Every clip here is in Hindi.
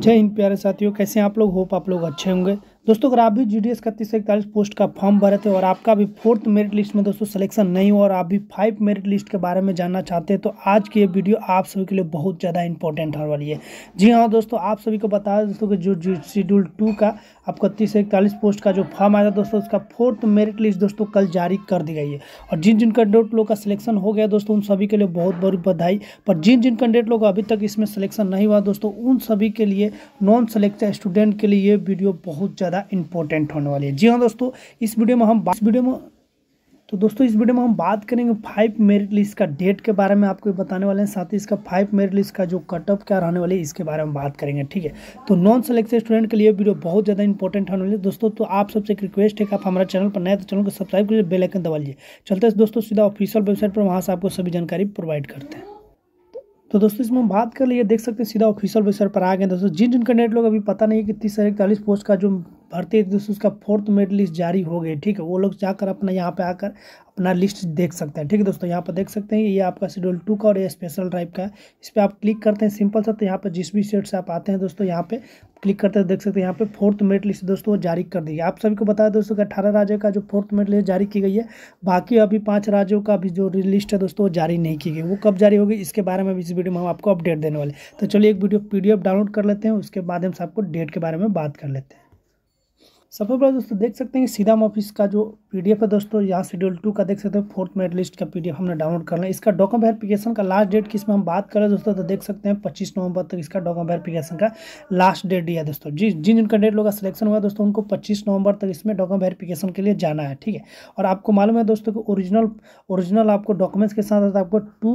जय हिंद प्यारे साथियों कैसे आप लोग होप आप लोग अच्छे होंगे दोस्तों अगर आप भी जी डी एस इकतीस इकतालीस पोस्ट का फॉर्म भरे थे और आपका भी फोर्थ मेरिट लिस्ट में दोस्तों सिलेक्शन नहीं हुआ और आप भी फाइव मेरिट लिस्ट के बारे में जानना चाहते हैं तो आज की ये वीडियो आप सभी के लिए बहुत ज़्यादा इंपॉर्टेंट होने वाली है जी हाँ दोस्तों आप सभी को बता दें दोस्तों कि जो शेड्यूल टू का आपको इकतीस से इकतालीस पोस्ट का जो फॉर्म आया दोस्तों उसका फोर्थ मेरिट लिस्ट दोस्तों कल जारी कर दी गई है और जिन जिन कैंडिडेट लोग का सिलेक्शन हो गया दोस्तों उन सभी के लिए बहुत बड़ी बधाई पर जिन जिन कैंडिडेट लोग अभी तक इसमें सिलेक्शन नहीं हुआ दोस्तों उन सभी के लिए नॉन सेलेक्टेड स्टूडेंट के लिए ये वीडियो बहुत ज़्यादा ज़्यादा इंपॉर्टेंट होने वाली है जी हाँ दोस्तों इस वीडियो में हम इस वीडियो में तो दोस्तों इस वीडियो में हम बात करेंगे फाइव मेरिट लिस्ट का डेट के बारे में आपको बताने वाले हैं साथ ही इसका फाइव मेरिट लिस्ट का जो कट ऑफ क्या रहने वाले है इसके बारे में बात करेंगे ठीक है तो नॉन सिलेक्टेड स्टूडेंट के लिए वीडियो बहुत ज़्यादा इंपॉर्टेंट होने वाली है दोस्तों तो आप सबसे एक रिक्वेस्ट है कि आप हमारा चैनल पर नए तो चैनल को सब्सक्राइब करिए बेलाइकन दबा लीजिए चलते हैं दोस्तों सीधा ऑफिशियल वेबसाइट पर वहाँ से आपको सभी जानकारी प्रोवाइड करते हैं तो दोस्तों इसमें हम बात कर लिए देख सकते हैं सीधा ऑफिशियल वेबसाइट पर आ गए दोस्तों जिन जिन कैंडिडेट लोग अभी पता नहीं है कि तीस से इकतालीस पोस्ट का जो भारतीय दोस्तों उसका फोर्थ मेरिट लिस्ट जारी हो गई ठीक है वो लोग जाकर अपना यहाँ पे आकर अपना लिस्ट देख सकते हैं ठीक है दोस्तों यहाँ पर देख सकते हैं ये आपका शेड्यूल टू का और ये स्पेशल ड्राइव का है इस पर आप क्लिक करते हैं सिंपल सा तो यहाँ पर जिस भी सेट से आप आते हैं दोस्तों यहाँ पे क्लिक करते हैं देख सकते हैं यहाँ पे फोर्थ मेरिट लिस्ट दोस्तों जारी कर दी आप सभी को बताया दोस्तों कि अठारह राज्यों का जो फोर्थ मेरिट लिस्ट जारी की गई है बाकी अभी पाँच राज्यों का अभी जो लिस्ट है दोस्तों वो जारी नहीं की गई वो कब जारी होगी इसके बारे में इस वीडियो में हम आपको अपडेट देने वाले तो चलिए एक वीडियो पी डाउनलोड कर लेते हैं उसके माध्यम से आपको डेट के बारे में बात कर लेते हैं सबसे पहले दोस्तों देख सकते हैं सीधा ऑफिस का जो पीडीएफ है दोस्तों यहाँ शेड्यूल टू का देख सकते हैं फोर्थ मेरिट लिस्ट का पीडीएफ हमने डाउनलोड कर लें इसका डॉक्यूमेंट वेरिफिकेशन का लास्ट डेट किस में हम बात करें दोस्तों तो देख सकते हैं पच्चीस नवंबर तक इसका डॉक्यूमेंट वेरिफिकेशन का लास्ट डेट दिया दोस्तों जी जिन जिन डेट लोग का सिलेक्शन हुआ दोस्तों उनको पच्चीस नवंबर तक इसमें डॉक्यूमेंट वेरिफिकेशन के लिए जाना है ठीक है और आपको मालूम है दोस्तों को ओरिजिनल ओरिजिनल आपको डॉक्यूमेंट्स के साथ साथ आपको टू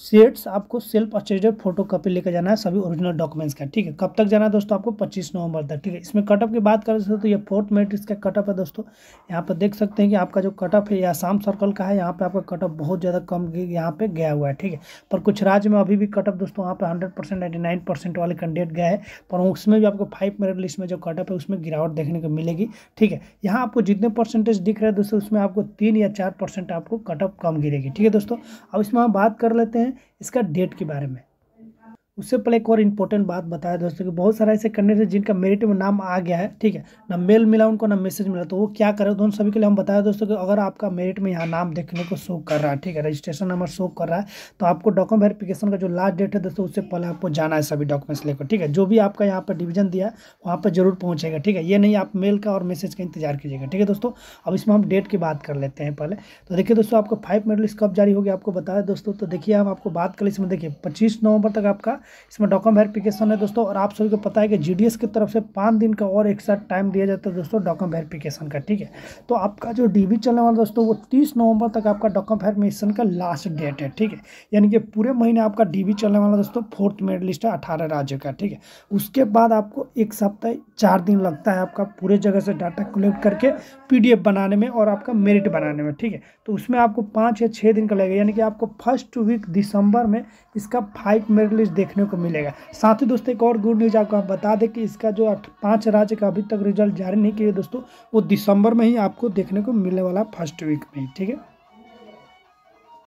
सेट्स आपको सेल्फ अटेस्टेड फोटो कॉपी लेकर जाना है सभी ओरिजिनल डॉक्यूमेंट्स का ठीक है कब तक जाना है दोस्तों आपको 25 नवंबर तक ठीक है इसमें कटअप की बात करें तो ये फोर्थ मेट्रिक्स का कटअप है दोस्तों यहाँ पर देख सकते हैं कि आपका जो कटअप है या आसाम सर्कल का है यहाँ पर आपका कटअप बहुत ज़्यादा कम यहाँ पर गया हुआ है ठीक है पर कुछ राज्य में अभी भी कटअप दोस्तों वहाँ पर हंड्रेड परसेंट वाले कैंडिडेट गए हैं पर उसमें भी आपको फाइव मेरिट लिस्ट में जो कटअप है उसमें गिरावट देखने को मिलेगी ठीक है यहाँ आपको जितने परसेंटेज दिख रहे हैं दोस्तों उसमें आपको तीन या चार आपको कटअप कम गिरेगी ठीक है दोस्तों अब इसमें हम बात कर लेते हैं हैं इसका डेट के बारे में उससे पहले एक और इम्पोर्टेंट बात बताया दोस्तों कि बहुत सारे ऐसे कैंडिडेट है जिनका मेरिट में नाम आ गया है ठीक है ना मेल मिला उनको ना मैसेज मिला तो वो क्या करे दोनों तो सभी के लिए हम बताया दोस्तों कि अगर आपका मेरिट में यहाँ नाम देखने को शो कर रहा है ठीक है रजिस्ट्रेशन नंबर शो कर रहा है तो आपको डॉक्यूमेंट वेरिफिकेशन का जो लास्ट डेट है दोस्तों उससे पहले आपको जाना है सभी डॉक्यूमेंट्स लेकर ठीक है जो भी आपका यहाँ पर डिवीजन दिया है वहाँ पर जरूर पहुँचेगा ठीक है ये नहीं आप मेल का और मैसेज का इंतजार कीजिएगा ठीक है दोस्तों अब इसमें हम डेट की बात कर लेते हैं पहले तो देखिए दोस्तों आपको फाइव मेडलिस्ट कब जारी होगी आपको बताया दोस्तों तो देखिए हम आपको बात कर इसमें देखिए पच्चीस नवंबर तक आपका इसमें डॉक्यूमेंट वेरिफिकेशन है दोस्तों और आप सभी को पता है कि जी की तरफ से पाँच दिन का और एक साथ टाइम दिया जाता है दोस्तों डॉक्यूमेंट वेरिफिकेशन का ठीक है तो आपका जो डी चलने वाला दोस्तों वो तीस नवंबर तक आपका डॉक्यूमेंट वेरिफिकेशन का लास्ट डेट है ठीक है यानी कि पूरे महीने आपका डी चलने वाला दोस्तों फोर्थ मेरिट लिस्ट है अठारह राज्यों का ठीक है उसके बाद आपको एक सप्ताह चार दिन लगता है आपका पूरे जगह से डाटा कलेक्ट करके पी बनाने में और आपका मेरिट बनाने में ठीक है तो उसमें आपको पाँच या छः दिन का लगेगा यानी कि आपको फर्स्ट वीक दिसंबर में इसका फाइव मेरिट लिस्ट देख देखने को मिलेगा साथ ही दोस्तों एक और गुड न्यूज़ आपको आप बता दें कि इसका जो पाँच राज्य का अभी तक रिजल्ट जारी नहीं किया दोस्तों वो दिसंबर में ही आपको देखने को मिलने वाला फर्स्ट वीक में ठीक है